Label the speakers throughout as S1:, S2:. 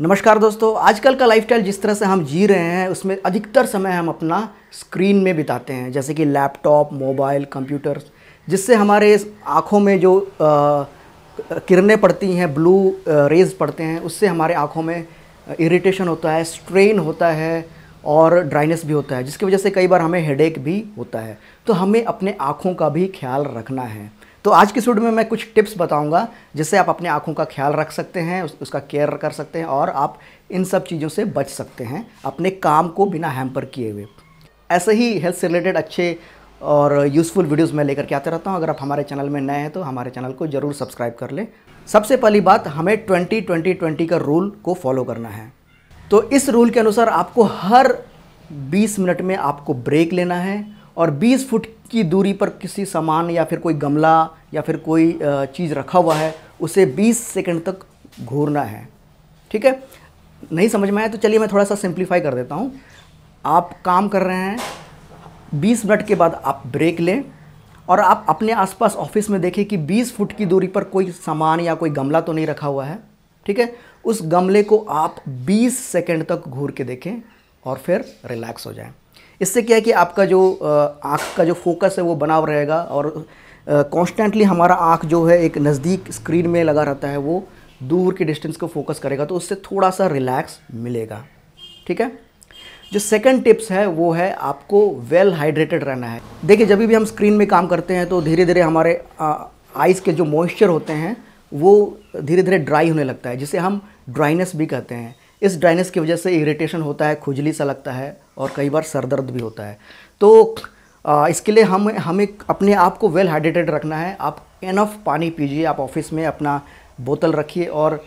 S1: नमस्कार दोस्तों आजकल का लाइफस्टाइल जिस तरह से हम जी रहे हैं उसमें अधिकतर समय हम अपना स्क्रीन में बिताते हैं जैसे कि लैपटॉप मोबाइल कंप्यूटर जिससे हमारे आँखों में जो किरणें पड़ती हैं ब्लू रेज पड़ते हैं उससे हमारे आँखों में इरिटेशन होता है स्ट्रेन होता है और ड्राइनेस भी होता है जिसकी वजह से कई बार हमें हेडेक भी होता है तो हमें अपने आँखों का भी ख्याल रखना है तो आज की वीडियो में मैं कुछ टिप्स बताऊंगा जिससे आप अपने आँखों का ख्याल रख सकते हैं उस, उसका केयर कर सकते हैं और आप इन सब चीज़ों से बच सकते हैं अपने काम को बिना हैम्पर किए हुए ऐसे ही हेल्थ से रिलेटेड अच्छे और यूज़फुल वीडियोस मैं लेकर के आते रहता हूँ अगर आप हमारे चैनल में नए हैं तो हमारे चैनल को ज़रूर सब्सक्राइब कर लें सबसे पहली बात हमें ट्वेंटी ट्वेंटी ट्वेंटी का रूल को फॉलो करना है तो इस रूल के अनुसार आपको हर 20 मिनट में आपको ब्रेक लेना है और 20 फुट की दूरी पर किसी सामान या फिर कोई गमला या फिर कोई चीज़ रखा हुआ है उसे 20 सेकंड तक घूरना है ठीक है नहीं समझ में आया तो चलिए मैं थोड़ा सा सिंप्लीफाई कर देता हूँ आप काम कर रहे हैं 20 मिनट के बाद आप ब्रेक लें और आप अपने आसपास ऑफिस में देखें कि 20 फुट की दूरी पर कोई सामान या कोई गमला तो नहीं रखा हुआ है ठीक है उस गमले को आप 20 सेकंड तक घूर के देखें और फिर रिलैक्स हो जाएं इससे क्या है कि आपका जो आँख का जो फोकस है वो बना रहेगा और कॉन्स्टेंटली हमारा आँख जो है एक नज़दीक स्क्रीन में लगा रहता है वो दूर के डिस्टेंस को फोकस करेगा तो उससे थोड़ा सा रिलैक्स मिलेगा ठीक है जो सेकंड टिप्स है वो है आपको वेल हाइड्रेटेड रहना है देखिए जब भी हम स्क्रीन में काम करते हैं तो धीरे धीरे हमारे आइज़ के जो मॉइस्चर होते हैं वो धीरे धीरे ड्राई होने लगता है जिसे हम ड्राइनेस भी कहते हैं इस ड्राइनेस की वजह से इरिटेशन होता है खुजली सा लगता है और कई बार सर दर्द भी होता है तो इसके लिए हम हमें अपने आप को वेल हाइड्रेटेड रखना है आप इनफ पानी पीजिए आप ऑफिस में अपना बोतल रखिए और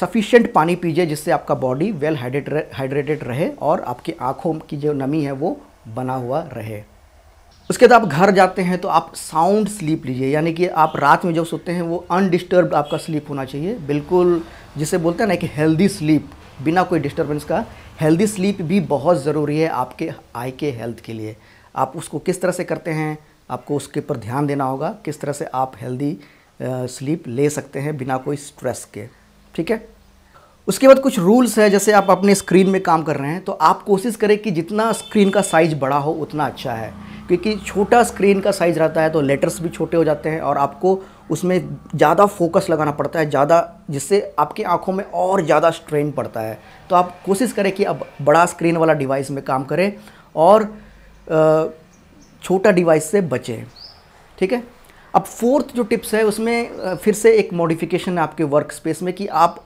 S1: सफिशेंट पानी पीजिए जिससे आपका बॉडी वेल हाइड्रेटेड रहे और आपकी आँखों की जो नमी है वो बना हुआ रहे उसके बाद आप घर जाते हैं तो आप साउंड स्लीप लीजिए यानी कि आप रात में जब सोते हैं वो अनडिस्टर्ब आपका स्लीप होना चाहिए बिल्कुल जिसे बोलते हैं ना कि हेल्दी स्लीप बिना कोई डिस्टर्बेंस का हेल्दी स्लीप भी बहुत ज़रूरी है आपके आई के हेल्थ के लिए आप उसको किस तरह से करते हैं आपको उसके ऊपर ध्यान देना होगा किस तरह से आप हेल्दी स्लीप ले सकते हैं बिना कोई स्ट्रेस के ठीक है उसके बाद कुछ रूल्स है जैसे आप अपने स्क्रीन में काम कर रहे हैं तो आप कोशिश करें कि जितना स्क्रीन का साइज़ बड़ा हो उतना अच्छा है क्योंकि छोटा स्क्रीन का साइज़ रहता है तो लेटर्स भी छोटे हो जाते हैं और आपको उसमें ज़्यादा फोकस लगाना पड़ता है ज़्यादा जिससे आपकी आंखों में और ज़्यादा स्ट्रेन पड़ता है तो आप कोशिश करें कि अब बड़ा स्क्रीन वाला डिवाइस में काम करें और छोटा डिवाइस से बचें ठीक है अब फोर्थ जो टिप्स है उसमें फिर से एक मॉडिफिकेशन है आपके वर्क स्पेस में कि आप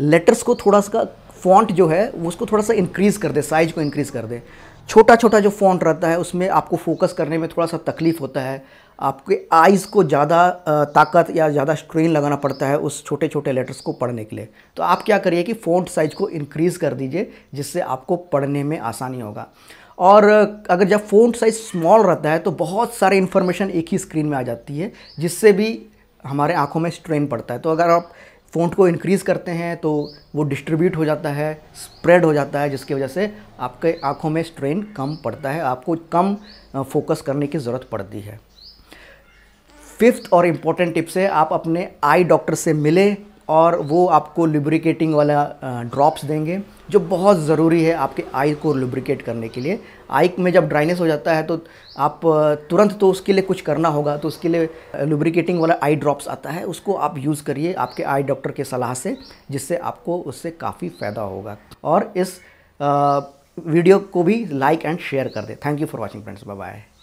S1: लेटर्स को थोड़ा सा फॉन्ट जो है उसको थोड़ा सा इंक्रीज़ कर दें साइज़ को इंक्रीज़ कर दें छोटा छोटा जो फॉन्ट रहता है उसमें आपको फोकस करने में थोड़ा सा तकलीफ़ होता है आपके आइज़ को ज़्यादा ताकत या ज़्यादा स्ट्रेन लगाना पड़ता है उस छोटे छोटे लेटर्स को पढ़ने के लिए तो आप क्या करिए कि फ़ॉन्ट साइज़ को इनक्रीज़ कर दीजिए जिससे आपको पढ़ने में आसानी होगा और अगर जब फ़ॉन्ट साइज़ स्मॉल रहता है तो बहुत सारे इन्फॉर्मेशन एक ही स्क्रीन में आ जाती है जिससे भी हमारे आँखों में स्ट्रेन पड़ता है तो अगर आप फ़ॉन्ट को इनक्रीज़ करते हैं तो वो डिस्ट्रीब्यूट हो जाता है स्प्रेड हो जाता है जिसकी वजह से आपके आँखों में स्ट्रेन कम पड़ता है आपको कम फोकस करने की ज़रूरत पड़ती है फिफ्थ और इम्पॉर्टेंट टिप्स है आप अपने आई डॉक्टर से मिले और वो आपको लुब्रिकेटिंग वाला ड्रॉप्स देंगे जो बहुत ज़रूरी है आपके आई को लुब्रिकेट करने के लिए आई में जब ड्राइनेस हो जाता है तो आप तुरंत तो उसके लिए कुछ करना होगा तो उसके लिए लुब्रिकेटिंग वाला आई ड्रॉप्स आता है उसको आप यूज़ करिए आपके आई डॉक्टर के सलाह से जिससे आपको उससे काफ़ी फ़ायदा होगा और इस वीडियो को भी लाइक एंड शेयर कर दें thank you for watching friends bye